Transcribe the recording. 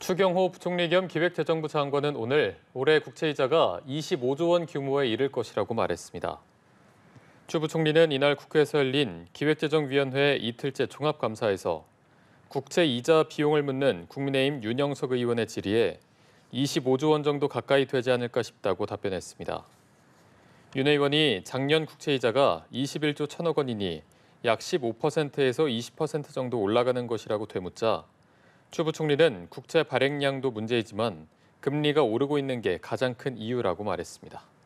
추경호 부총리 겸 기획재정부 장관은 오늘 올해 국채이자가 25조 원 규모에 이를 것이라고 말했습니다. 추 부총리는 이날 국회에서 열린 기획재정위원회 이틀째 종합감사에서 국채이자 비용을 묻는 국민의힘 윤영석 의원의 질의에 25조 원 정도 가까이 되지 않을까 싶다고 답변했습니다. 윤 의원이 작년 국채이자가 21조 천억 원이니 약 15%에서 20% 정도 올라가는 것이라고 되묻자 추 부총리는 국채 발행량도 문제이지만 금리가 오르고 있는 게 가장 큰 이유라고 말했습니다.